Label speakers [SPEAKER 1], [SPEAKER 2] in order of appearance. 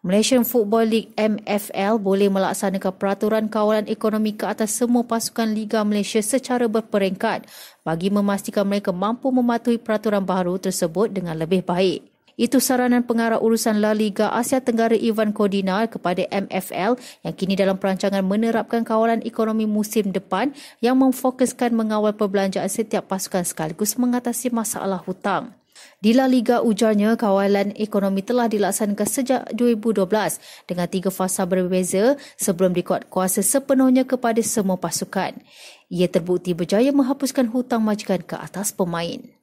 [SPEAKER 1] Malaysian Football League MFL boleh melaksanakan peraturan kawalan ekonomi ke atas semua pasukan Liga Malaysia secara berperingkat bagi memastikan mereka mampu mematuhi peraturan baru tersebut dengan lebih baik. Itu saranan pengarah urusan La Liga Asia Tenggara Ivan Kodina kepada MFL yang kini dalam perancangan menerapkan kawalan ekonomi musim depan yang memfokuskan mengawal perbelanjaan setiap pasukan sekaligus mengatasi masalah hutang. Di La Liga ujarnya kawalan ekonomi telah dilaksanakan sejak 2012 dengan tiga fasa berbeza sebelum dikuat kuasa sepenuhnya kepada semua pasukan. Ia terbukti berjaya menghapuskan hutang majikan ke atas
[SPEAKER 2] pemain.